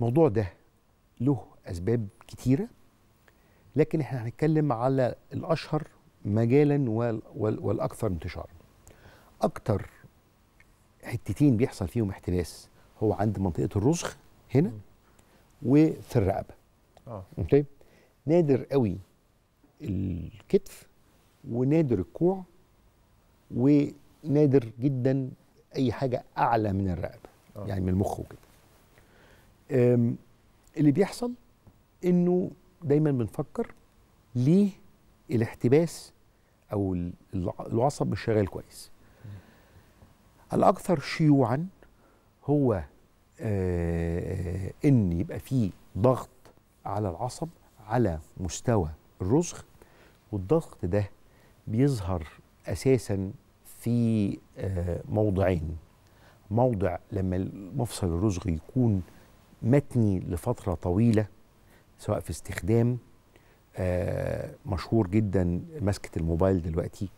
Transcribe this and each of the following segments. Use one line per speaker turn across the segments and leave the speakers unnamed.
الموضوع ده له اسباب كتيره لكن احنا هنتكلم على الاشهر مجالا والاكثر انتشارا اكتر حتتين بيحصل فيهم احتباس هو عند منطقه الرزخ هنا وفي الرقبه اه اوكي نادر قوي الكتف ونادر الكوع ونادر جدا اي حاجه اعلى من الرقبه آه. يعني من المخ وكده اللي بيحصل انه دايما بنفكر ليه الاحتباس او العصب مش شغال كويس الاكثر شيوعا هو آه ان يبقى في ضغط على العصب على مستوى الرسغ والضغط ده بيظهر اساسا في آه موضعين موضع لما مفصل الرسغ يكون متني لفتره طويله سواء في استخدام آه، مشهور جدا ماسكه الموبايل دلوقتي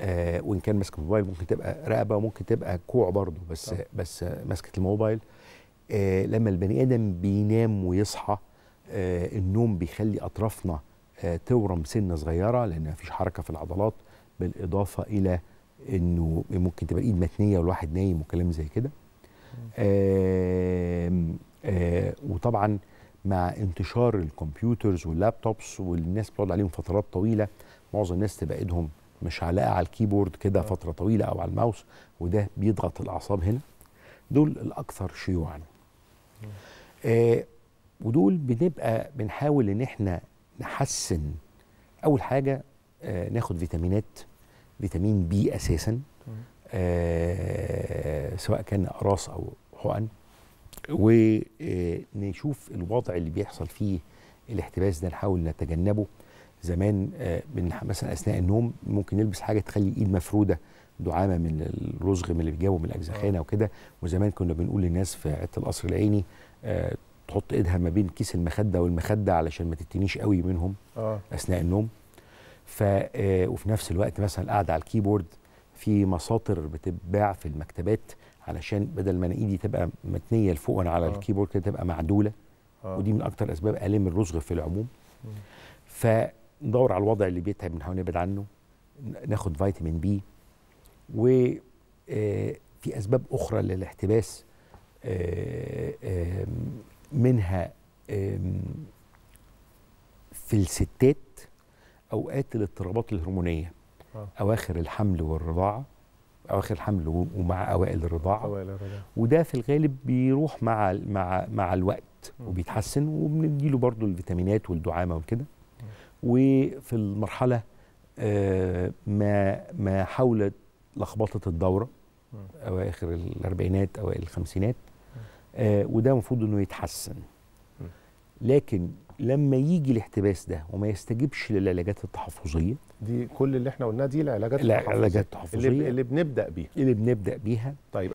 آه، وان كان ماسك الموبايل ممكن تبقى رقبه وممكن تبقى كوع برضه بس بس ماسكه الموبايل آه، لما البني ادم بينام ويصحى النوم بيخلي اطرافنا تورم سنه صغيره لان مفيش حركه في العضلات بالاضافه الى انه ممكن تبقى ايد متنيه والواحد نايم وكلام زي كده آه آه، وطبعا مع انتشار الكمبيوترز واللابتوبس والناس بتقعد عليهم فترات طويله معظم الناس تبقى ايدهم مش علاقه على الكيبورد كده آه. فتره طويله او على الماوس وده بيضغط الاعصاب هنا دول الاكثر شيوعا آه. آه ودول بنبقى بنحاول ان احنا نحسن اول حاجه آه ناخد فيتامينات فيتامين بي اساسا آه سواء كان اقراص او حقن ونشوف الوضع اللي بيحصل فيه الاحتباس ده نحاول نتجنبه زمان آه، مثلا اثناء النوم ممكن نلبس حاجه تخلي الايد مفروده دعامه من الرزغ من اللي بيجابه من الاجزخانه آه. وكده وزمان كنا بنقول للناس في عيادة القصر العيني آه، تحط ايدها ما بين كيس المخده والمخده علشان ما تتنيش قوي منهم آه. اثناء النوم ف وفي نفس الوقت مثلا قاعده على الكيبورد في مساطر بتتباع في المكتبات علشان بدل ما انا ايدي تبقى متنيه لفوق وانا على آه. الكيبورد كده تبقى معدوله آه. ودي من اكتر اسباب الام الرسغ في العموم فندور على الوضع اللي بيتعب بنحاول نبعد عنه ناخد فيتامين بي و آه، في اسباب اخرى للاحتباس آه، منها في الستات اوقات الاضطرابات الهرمونيه آه. اواخر الحمل والرضاعه اواخر الحمل ومع اوائل الرضاعه اوائل الرضاعه وده في الغالب بيروح مع مع مع الوقت وبيتحسن وبنديله برضه الفيتامينات والدعامه وكده وفي المرحله آه ما ما حول لخبطه الدوره اواخر الاربعينات اوائل الخمسينات آه وده المفروض انه يتحسن لكن لما يجي الاحتباس ده وما يستجبش للعلاجات التحفظيه دي كل اللي احنا قلناه دي العلاجات التحفظيه اللي, اللي بنبدا بيها اللي بنبدا بيها طيب